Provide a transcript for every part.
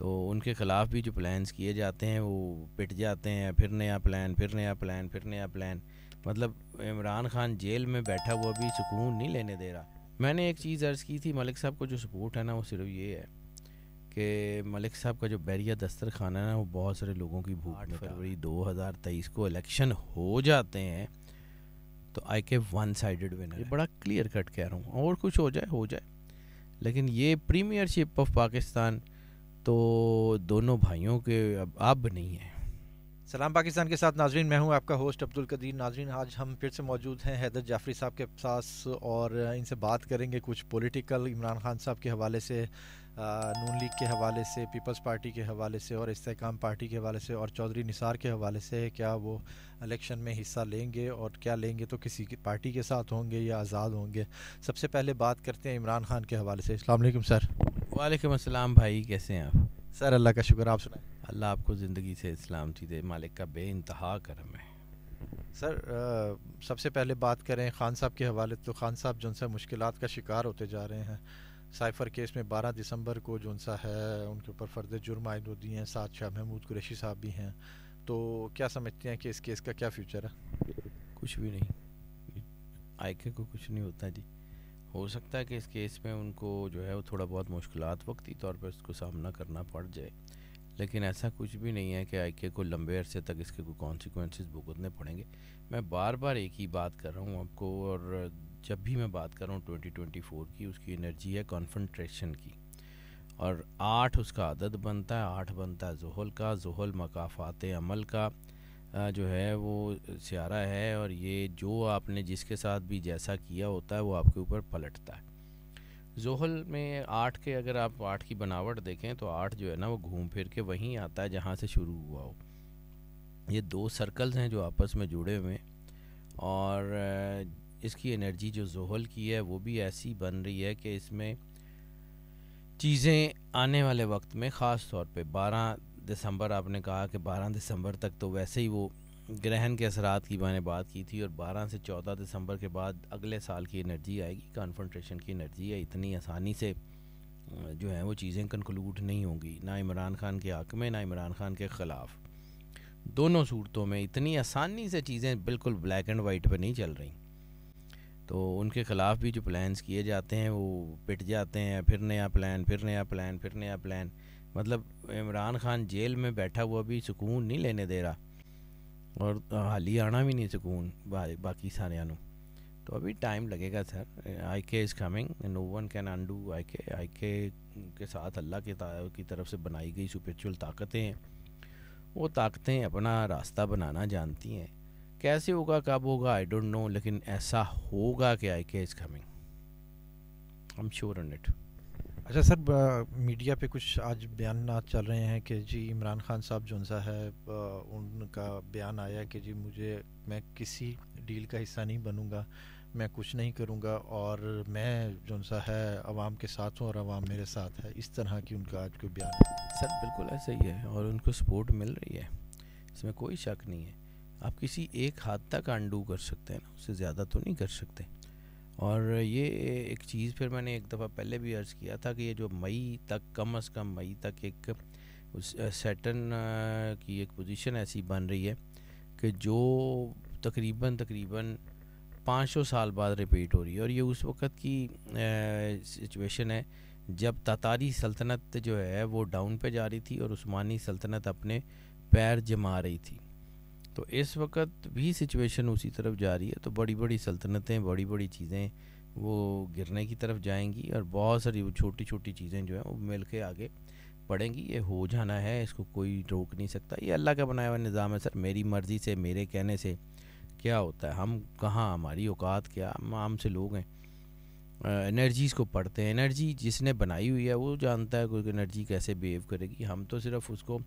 तो उनके ख़िलाफ़ भी जो प्लान्स किए जाते हैं वो पिट जाते हैं फिर नया प्लान फिर नया प्लान फिर नया प्लान मतलब इमरान खान जेल में बैठा हुआ भी सुकून नहीं लेने दे रहा मैंने एक चीज़ अर्ज़ की थी मलिक साहब को जो सपोर्ट है ना वो सिर्फ ये है कि मलिक साहब का जो बैरिया दस्तर खाना है ना वो बहुत सारे लोगों की भूख आठ फरवरी तेईस को इलेक्शन हो जाते हैं तो I K one side winner ये बड़ा क्लियर कट कह रहा हूँ और कुछ हो जाए हो जाए लेकिन ये प्रीमियरशिप ऑफ पाकिस्तान तो दोनों भाइयों के अब आप नहीं हैं सलाम पाकिस्तान के साथ नाजरीन मैं हूं आपका होस्ट अब्दुल कदीर नाजरीन आज हम फिर से मौजूद हैं हैदर जाफरी साहब के साथ और इनसे बात करेंगे कुछ पॉलिटिकल इमरान खान साहब के हवाले से नून लीग के हवाले से पीपल्स पार्टी के हवाले से और इसकाम पार्टी के हवाले से और चौधरी निसार के हवाले से क्या वो इलेक्शन में हिस्सा लेंगे और क्या लेंगे तो किसी की पार्टी के साथ होंगे या आज़ाद होंगे सबसे पहले बात करते हैं इमरान खान के हवाले से अलैक्म सर वालेकुम अस्सलाम भाई कैसे हैं आप सर अल्लाह का शुक्र आप सुनाए अल्लाह आपको ज़िंदगी से इस्लाम चीज़ें मालिक का बे इंतहा करम है सर आ, सबसे पहले बात करें खान साहब के हवाले तो खान साहब जो सा मुश्किल का शिकार होते जा रहे हैं साइफर केस में 12 दिसंबर को जो सा है उनके ऊपर फर्द जुर्म आयद दिए हैं साथ शाह महमूद कुरैशी साहब भी हैं तो क्या समझते हैं कि इस केस का क्या फ्यूचर है कुछ भी नहीं आयके को कुछ नहीं होता जी हो सकता है कि इस केस में उनको जो है वो थोड़ा बहुत मुश्किल वक्ती तौर पर इसको सामना करना पड़ जाए लेकिन ऐसा कुछ भी नहीं है कि आईके को लंबे अरसे तक इसके कोई कॉन्सिक्वेंस भुगतने पड़ेंगे मैं बार बार एक ही बात कर रहा हूँ आपको और जब भी मैं बात कर रहा हूँ 2024 की उसकी एनर्जी है कॉन्फनट्रेशन की और आठ उसका आदत बनता है आठ बनता है जहल का जहल मकाफात अमल का जो है वो सियारा है और ये जो आपने जिसके साथ भी जैसा किया होता है वो आपके ऊपर पलटता है जोहल में आठ के अगर आप आठ की बनावट देखें तो आठ जो है ना वो घूम फिर के वहीं आता है जहाँ से शुरू हुआ हो ये दो सर्कल्स हैं जो आपस में जुड़े हुए हैं और इसकी एनर्जी जो जोहल की है वो भी ऐसी बन रही है कि इसमें चीज़ें आने वाले वक्त में ख़ास तौर पे बारह दिसंबर आपने कहा कि 12 दिसंबर तक तो वैसे ही वो ग्रहण के असरात की मैंने बात की थी और 12 से 14 दिसंबर के बाद अगले साल की एनर्जी आएगी कॉन्फ्रेंट्रेशन की एनर्जी है इतनी आसानी से जो है वो चीज़ें कंक्लूड नहीं होंगी ना इमरान खान के हक में ना इमरान खान के ख़िलाफ़ दोनों सूरतों में इतनी आसानी से चीज़ें बिल्कुल ब्लैक एंड वाइट पर नहीं चल रही तो उनके ख़िलाफ़ भी जो प्लान्स किए जाते हैं वो पिट जाते हैं फिर नया प्लान फिर नया प्लान फिर नया प्लान मतलब इमरान खान जेल में बैठा हुआ भी सुकून नहीं लेने दे रहा और हाली आना भी नहीं सुकून बा, बाकी सारे तो अभी टाइम लगेगा sir I K is coming no one can undo I K I के के साथ अल्लाह के की तरफ से बनाई गई सुपरचुअल ताकतें हैं वो ताकतें अपना रास्ता बनाना जानती हैं कैसे होगा कब होगा आई डोंट नो लेकिन ऐसा होगा कि I K is coming I am sure on it अच्छा सर मीडिया पे कुछ आज बयान चल रहे हैं कि जी इमरान खान साहब जो सा है उनका बयान आया कि जी मुझे मैं किसी डील का हिस्सा नहीं बनूंगा मैं कुछ नहीं करूंगा और मैं जो सा है आवाम के साथ हूँ और आवाम मेरे साथ है इस तरह की उनका आज कोई बयान सर बिल्कुल ऐसा ही है और उनको सपोर्ट मिल रही है इसमें कोई शक नहीं है आप किसी एक हाथ तक अंडू कर सकते हैं ना उससे ज़्यादा तो नहीं कर सकते और ये एक चीज़ फिर मैंने एक दफ़ा पहले भी अर्ज़ किया था कि ये जो मई तक कम अज़ कम मई तक एक उस सेटन की एक पोजीशन ऐसी बन रही है कि जो तकरीबन तकरीबन 500 साल बाद रिपीट हो रही है और ये उस वक्त की सिचुएशन है जब तातारी सल्तनत जो है वो डाउन पे जा रही थी और उस्मानी सल्तनत अपने पैर जमा रही थी तो इस वक्त भी सिचुएशन उसी तरफ जा रही है तो बड़ी बड़ी सल्तनतें बड़ी बड़ी चीज़ें वो गिरने की तरफ जाएंगी और बहुत सारी वो छोटी छोटी चीज़ें जो हैं वो मिल के आगे पड़ेंगी ये हो जाना है इसको कोई रोक नहीं सकता ये अल्लाह का बनाया हुआ निज़ाम है सर मेरी मर्ज़ी से मेरे कहने से क्या होता है हम कहाँ हमारी औकात क्या हम आम से लोग हैं एनर्जीज़ को पढ़ते हैं एनर्जी जिसने बनाई हुई है वो जानता है कोई एनर्जी कैसे बिहेव करेगी हम तो सिर्फ उसको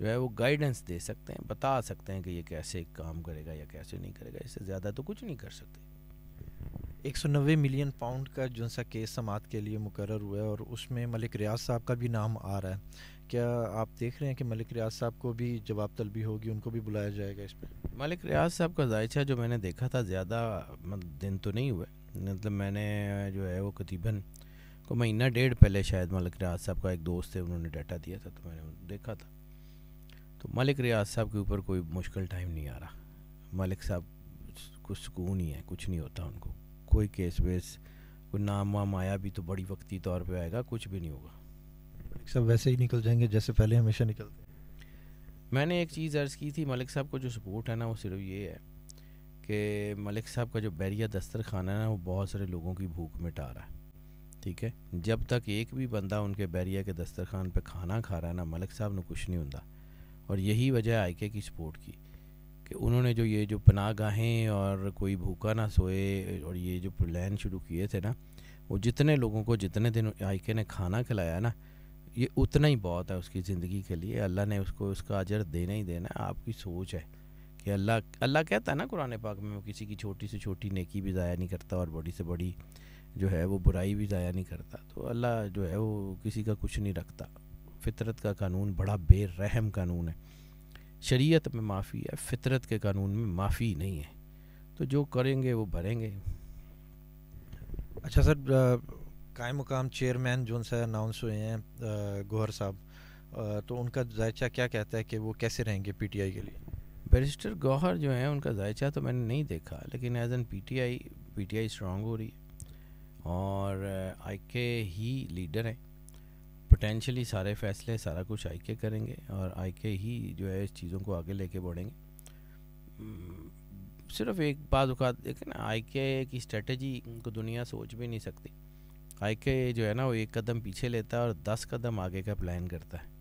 जो है वो गाइडेंस दे सकते हैं बता सकते हैं कि ये कैसे काम करेगा या कैसे नहीं करेगा इससे ज़्यादा तो कुछ नहीं कर सकते एक सौ नब्बे मिलियन पाउंड का जो सा केस समात के लिए मुकर हुआ है और उसमें मलिक रियाज साहब का भी नाम आ रहा है क्या आप देख रहे हैं कि मलिक रियाज साहब को भी जवाब तलबी होगी उनको भी बुलाया जाएगा इस पर मलिक रियाज साहब का जायचा जो मैंने देखा था ज़्यादा दिन तो नहीं हुए मतलब मैंने जो है वो करीबन को महीना डेढ़ पहले शायद मलिक रियाज साहब का एक दोस्त है उन्होंने डाटा दिया था तो मैंने देखा था तो मलिक रियाज साहब के ऊपर कोई मुश्किल टाइम नहीं आ रहा मलिक साहब को सुकून ही है कुछ नहीं होता उनको कोई केस वेस कोई नाम वाम आया भी तो बड़ी वक्ती तौर पे आएगा कुछ भी नहीं होगा सब वैसे ही निकल जाएंगे जैसे पहले हमेशा निकलते मैंने एक चीज़ अर्ज़ की थी मलिक साहब को जो सपोर्ट है ना वो सिर्फ ये है कि मलिक साहब का जो बैरिया दस्तर खाना है ना वो बहुत सारे लोगों की भूख मिटा रहा है ठीक है जब तक एक भी बंदा उनके बैरिया के दस्तरखान पे खाना खा रहा है ना मलिक साहब ने कुछ नहीं होता और यही वजह है आई की सपोर्ट की कि उन्होंने जो ये जो पनाह गाहें और कोई भूखा ना सोए और ये जो प्लान शुरू किए थे ना वो जितने लोगों को जितने दिन आई ने खाना खिलाया ना ये उतना ही बहुत है उसकी ज़िंदगी के लिए अल्लाह ने उसको उसका अजर देना ही देना आपकी सोच है कि अल्लाह अल्लाह कहता है ना कुरान पाक में वो किसी की छोटी से छोटी नेकी भी ज़ाया नहीं करता और बड़ी से बड़ी जो है वो बुराई भी ज़ाया नहीं करता तो अल्लाह जो है वो किसी का कुछ नहीं रखता फितरत का कानून बड़ा बेरहम कानून है शरीयत में माफ़ी है फितरत के कानून में माफ़ी नहीं है तो जो करेंगे वो भरेंगे अच्छा सर कायम मुकाम चेयरमैन जो उनसे अनाउंस हुए हैं गोहर साहब तो उनका जायचा क्या कहता है कि वो कैसे रहेंगे पीटीआई के लिए बैरिस्टर गौहर जो है उनका जायचा तो मैंने नहीं देखा लेकिन as an P P T I T I strong हो रही है और आई के ही लीडर हैं पोटेंशली सारे फैसले सारा कुछ आई के करेंगे और आई के ही जो है इस चीज़ों को आगे लेके बढ़ेंगे हम्म, सिर्फ एक बात अवत देखें ना आई के की स्ट्रेटजी को दुनिया सोच भी नहीं सकती आई के जो है ना वो एक कदम पीछे लेता है और दस कदम आगे का प्लान करता है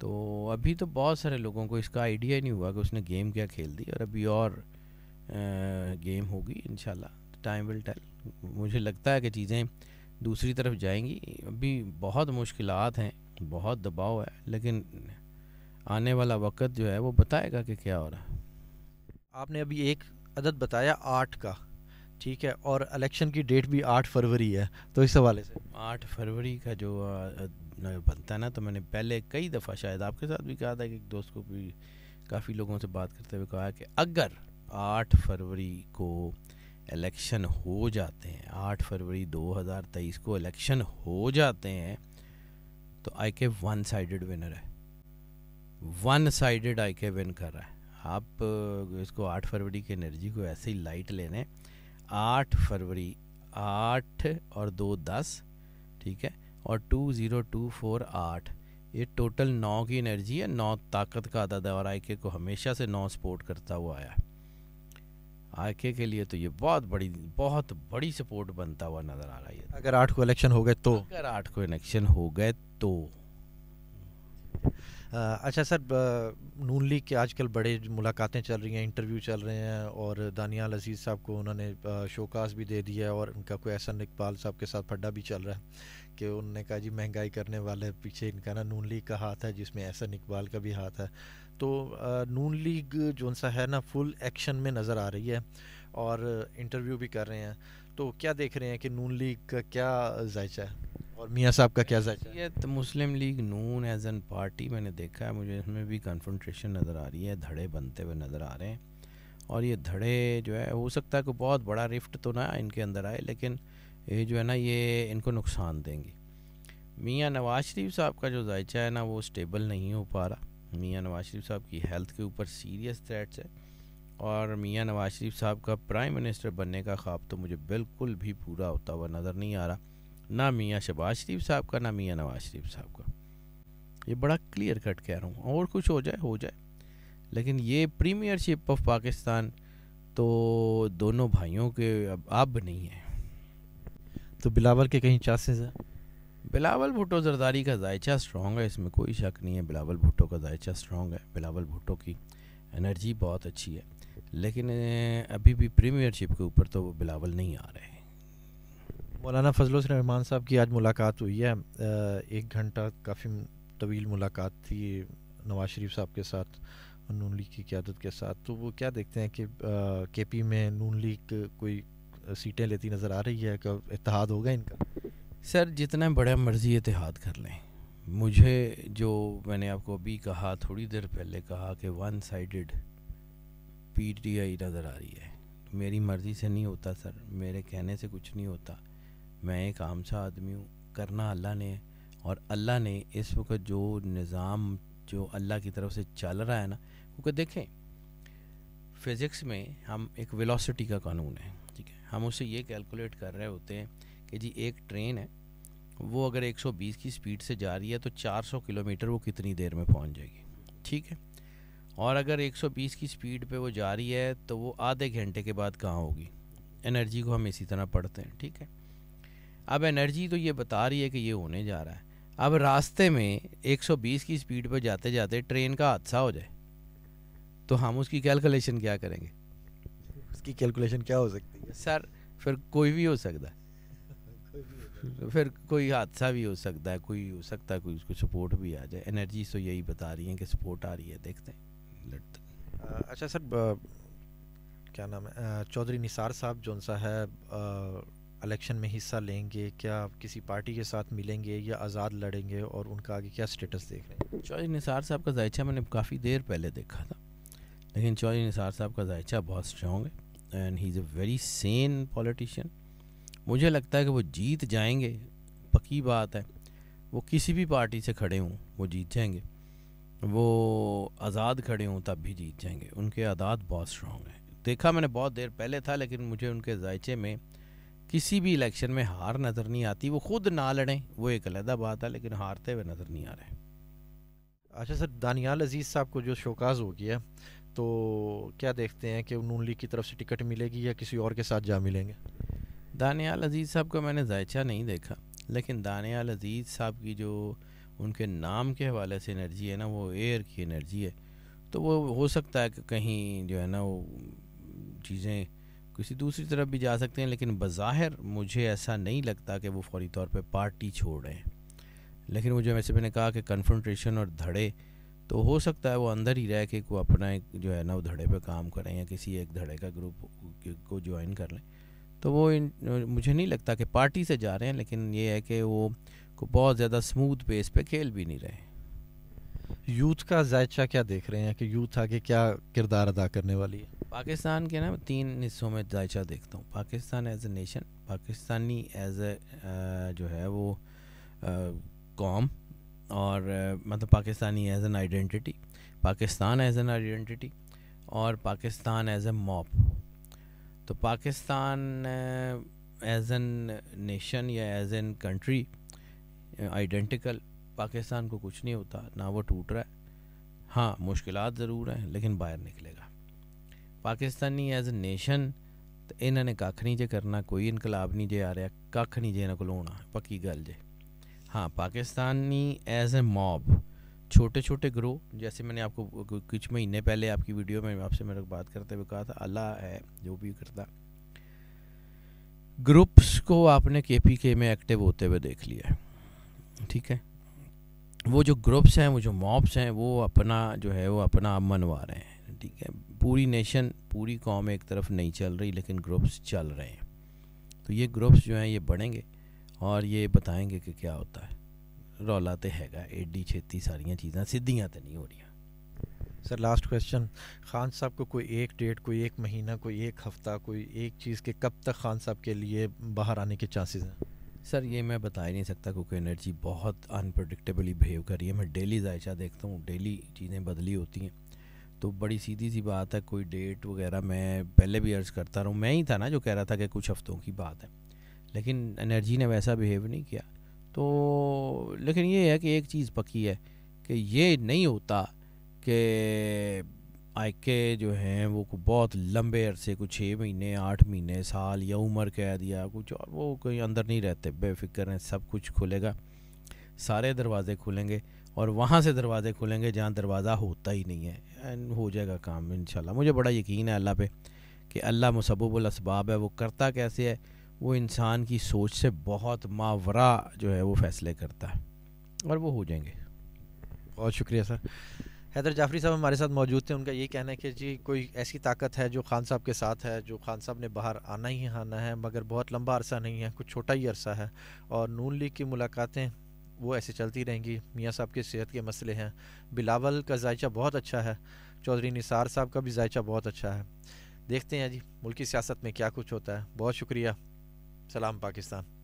तो अभी तो बहुत सारे लोगों को इसका आइडिया ही नहीं हुआ कि उसने गेम क्या खेल दी और अभी और गेम होगी इन टाइम विल टेल मुझे लगता है कि चीज़ें दूसरी तरफ जाएंगी अभी बहुत मुश्किल हैं बहुत दबाव है लेकिन आने वाला वक्त जो है वो बताएगा कि क्या हो रहा है आपने अभी एक अदद बताया आठ का ठीक है और इलेक्शन की डेट भी आठ फरवरी है तो इस हवाले से आठ फरवरी का जो बनता है ना तो मैंने पहले कई दफ़ा शायद आपके साथ भी कहा था कि एक दोस्त को भी काफ़ी लोगों से बात करते हुए कहा कि अगर आठ फरवरी को इलेक्शन हो जाते हैं आठ फरवरी 2023 को इलेक्शन हो जाते हैं तो I K one sided winner है one sided I K win कर रहा है आप इसको आठ फरवरी की एनर्जी को ऐसे ही लाइट लेने आठ फरवरी आठ और दो दस ठीक है और टू ज़ीरो टू फोर आठ ये टोटल नौ की एनर्जी है नौ ताकत का है और आई के को हमेशा से नौ सपोर्ट करता हुआ आया है आर के लिए तो ये बहुत बड़ी बहुत बड़ी सपोर्ट बनता हुआ नज़र आ रहा है अगर आठ को इलेक्शन हो गए तो अगर आठ को इलेक्शन हो गए तो आ, अच्छा सर नून लीग के आजकल बड़े मुलाकातें चल रही हैं इंटरव्यू चल रहे हैं और दानियाल अजीज़ साहब को उन्होंने शोकास भी दे दिया है और उनका कोई एहसन इकबाल साहब के साथ फड्डा भी चल रहा है कि उन्होंने कहा जी महंगाई करने वाले पीछे इनका ना नून लीग का हाथ है जिसमें एहसन इकबाल का भी हाथ है तो नून लीग जो सा है ना फुल एक्शन में नज़र आ रही है और इंटरव्यू भी कर रहे हैं तो क्या देख रहे हैं कि नून लीग का क्या जायचा है और मियाँ साहब का क्या जायचा ये तो Muslim League Noon as an party मैंने देखा है मुझे इसमें भी कन्फ्रंट्रेशन नज़र आ रही है धड़े बनते हुए नज़र आ रहे हैं और ये धड़े जो है हो सकता है कि बहुत बड़ा रिफ्ट तो ना इनके अंदर आए लेकिन ये जो है ना ये इनको नुकसान देंगे मियाँ नवाज शरीफ साहब का जो जायचा है ना वो स्टेबल नहीं हो पा रहा मियाँ नवाज शरीफ साहब की हेल्थ के ऊपर सीरियस थ्रेट्स है और मियाँ नवाज शरीफ साहब का प्राइम मिनिस्टर बनने का ख्वाब तो मुझे बिल्कुल भी पूरा होता हुआ नज़र नहीं आ रहा ना मियाँ शबाज शरीफ साहब का ना मियाँ नवाज शरीफ साहब का ये बड़ा क्लियर कट कह रहा हूँ और कुछ हो जाए हो जाए लेकिन ये प्रीमियरशिप ऑफ पाकिस्तान तो दोनों भाइयों के अब अब नहीं है तो बिलावल के कहीं चांसेस हैं बिलावल भुट्टो जरदारी का जायचा स्ट्रॉन्ग है इसमें कोई शक नहीं है बिलावल भुट्टो का जायचा स्ट्रॉन्ग है बिलावल भुट्टो की एनर्जी बहुत अच्छी है लेकिन अभी भी प्रीमियरशिप के ऊपर तो बिलावल नहीं आ रहे मौलाना फजल रहमान साहब की आज मुलाकात हुई है एक घंटा काफ़ी तवील मुलाकात थी नवाज शरीफ साहब के साथ नून लीग की क्यादत के साथ तो वो क्या देखते हैं कि के पी में नून लीग कोई सीटें लेती नज़र आ रही है कब इतिहाद होगा इनका सर जितना बड़े मर्जी इतिहाद कर लें मुझे जो मैंने आपको अभी कहा थोड़ी देर पहले कहा कि वन साइडेड पीटीआई नज़र आ रही है मेरी मर्ज़ी से नहीं होता सर मेरे कहने से कुछ नहीं होता मैं एक आम सा आदमी हूँ करना अल्लाह ने और अल्लाह ने इस वक्त जो निज़ाम जो अल्लाह की तरफ से चल रहा है ना वो देखें फिज़िक्स में हम एक वेलोसिटी का कानून है ठीक है हम उसे ये कैलकुलेट कर रहे होते हैं कि जी एक ट्रेन है वो अगर 120 की स्पीड से जा रही है तो 400 किलोमीटर वो कितनी देर में पहुंच जाएगी ठीक है और अगर 120 की स्पीड पे वो जा रही है तो वो आधे घंटे के बाद कहाँ होगी एनर्जी को हम इसी तरह पढ़ते हैं ठीक है अब एनर्जी तो ये बता रही है कि ये होने जा रहा है अब रास्ते में 120 की स्पीड पर जाते जाते ट्रेन का हादसा हो जाए तो हम उसकी कैलकुलेशन क्या करेंगे उसकी कैलकुलेशन क्या हो सकती है सर फिर कोई भी हो सकता है फिर कोई हादसा भी हो सकता है कोई हो सकता है कोई उसको सपोर्ट भी आ जाए एनर्जी तो यही बता रही हैं कि सपोर्ट आ रही है देखते हैं लड़ते अच्छा सर क्या नाम है चौधरी निसार साहब जौन सा है इलेक्शन में हिस्सा लेंगे क्या किसी पार्टी के साथ मिलेंगे या आज़ाद लड़ेंगे और उनका आगे क्या स्टेटस देख रहे हैं चौधरी निसार साहब का जायचा मैंने काफ़ी देर पहले देखा था लेकिन चौधरी निसार साहब का जायचा बहुत स्ट्रॉन्ग है and he is a very sane politician मुझे लगता है कि वो जीत जाएंगे पक्की बात है वो किसी भी पार्टी से खड़े हों वो जीत जाएंगे वो आज़ाद खड़े हों तब भी जीत जाएंगे उनके आदात बहुत स्ट्रॉन्ग हैं देखा मैंने बहुत देर पहले था लेकिन मुझे उनके जायचे में किसी भी इलेक्शन में हार नज़र नहीं आती वो खुद ना लड़ें वो एक अलहदा बात है लेकिन हारते हुए नज़र नहीं आ रहे अच्छा सर दानियाल अजीज़ साहब को जो शोकाज हो गया तो क्या देखते हैं कि नून लीग की तरफ से टिकट मिलेगी या किसी और के साथ जा मिलेंगे दानियाल अजीज़ साहब का मैंने जायचा नहीं देखा लेकिन दानियाल अजीज़ साहब की जो उनके नाम के हवाले से एनर्जी है ना वो एयर की एनर्जी है तो वो हो सकता है कि कहीं जो है ना वो चीज़ें किसी दूसरी तरफ भी जा सकते हैं लेकिन बज़ाहिर मुझे ऐसा नहीं लगता कि वो फौरी तौर पे पार्टी छोड़ रहे हैं लेकिन वो जो वैसे मैंने कहा कि कन्फ्रंट्रेशन और धड़े तो हो सकता है वो अंदर ही रह के को अपना एक जो है ना वो धड़े पे काम करें या किसी एक धड़े का ग्रुप को ज्वाइन कर लें तो वो इन, मुझे नहीं लगता कि पार्टी से जा रहे हैं लेकिन ये है कि वो को बहुत ज़्यादा स्मूथ बेस पे खेल भी नहीं रहे यूथ का जायचा क्या देख रहे हैं कि यूथ आगे क्या किरदार अदा करने वाली है पाकिस्तान के ना तीन हिस्सों में जायचा देखता हूँ Pakistan as a nation Pakistani as a जो है वो कॉम और मतलब Pakistani as an identity Pakistan as an identity और पाकिस्तान एज ए मॉप तो पाकिस्तान एज एन नेशन या as an country identical Pakistan को कुछ नहीं होता ना वो टूट रहा है हाँ मुश्किल ज़रूर हैं लेकिन बाहर निकलेगा पाकिस्तानी एज ए नेशन तो इन्होंने कख नहीं जे करना कोई इनकलाब नहीं जे आ रहा कख नहीं जे इन्होंने को पक्की गल ਪੱਕੀ हाँ पाकिस्तानी एज ए मॉब छोटे छोटे ग्रो जैसे मैंने आपको कुछ महीने पहले आपकी वीडियो में आपसे मेरे बात करते हुए कहा था अल्लाह है जो भी करता ग्रुप्स को आपने के पी के में एक्टिव होते हुए देख लिया है ठीक है वो जो ग्रुप्स हैं वो जो मॉब्स हैं वो अपना जो है वो अपना आप मनवा रहे हैं ठीक है पूरी नेशन पूरी कौम एक तरफ नहीं चल रही लेकिन ग्रुप्स चल रहे हैं तो ये ग्रुप्स जो हैं ये बढ़ेंगे और ये बताएंगे कि क्या होता है रौला तो ਹੈਗਾ एडी छेती ਸਾਰੀਆਂ चीज़ा ਸਿੱਧੀਆਂ तो नहीं हो रही सर लास्ट क्वेश्चन खान साहब को कोई एक डेट कोई एक महीना कोई एक हफ्ता कोई एक चीज़ के कब तक खान साहब के लिए बाहर आने के चांसेस हैं सर ये मैं बता ही नहीं सकता क्योंकि एनर्जी बहुत अनप्रडिक्टेबली बिहेव कर रही है मैं डेली जायचा देखता हूँ डेली चीज़ें बदली होती हैं तो बड़ी सीधी सी बात है कोई डेट वगैरह मैं पहले भी अर्ज़ करता रहूँ मैं ही था ना जो कह रहा था कि कुछ हफ्तों की बात है लेकिन एनर्जी ने वैसा बिहेव नहीं किया तो लेकिन ये है कि एक चीज़ पक्की है कि ये नहीं होता कि आयके जो हैं वो बहुत लंबे अरसे कुछ छः महीने आठ महीने साल या उम्र कैद या कुछ और वो कोई अंदर नहीं रहते बेफिक्र हैं सब कुछ खुलेगा सारे दरवाजे खुलेंगे और वहाँ से दरवाजे खुलेंगे जहाँ दरवाज़ा होता ही नहीं है एंड हो जाएगा काम इन मुझे बड़ा यकीन है अल्लाह पे कि अल्लाह मुसबुल असबाब है वो करता कैसे है वो इंसान की सोच से बहुत मावरा जो है वो फैसले करता है और वो हो जाएंगे बहुत शुक्रिया सर हैदर जाफरी साहब हमारे साथ मौजूद थे उनका ये कहना है कि जी कोई ऐसी ताकत है जो खान साहब के साथ है जो खान साहब ने बाहर आना ही आना है मगर बहुत लंबा अरसा नहीं है कुछ छोटा ही अरसा है और नून लीग की मुलाकातें वो ऐसे चलती रहेंगी मियाँ साहब के सेहत के मसले हैं बिलावल का जायचा बहुत अच्छा है चौधरी निसार साहब का भी जायचा बहुत अच्छा है देखते हैं जी मुल्की सियासत में क्या कुछ होता है बहुत शुक्रिया सलाम पाकिस्तान